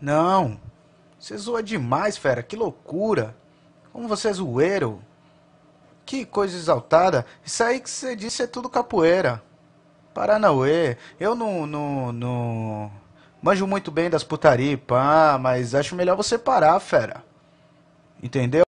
Não. Você zoa demais, fera. Que loucura. Como você é zoeiro. Que coisa exaltada. Isso aí que você disse é tudo capoeira. Paranauê. Eu não... não, não... Manjo muito bem das putaria, pá, mas acho melhor você parar, fera. Entendeu?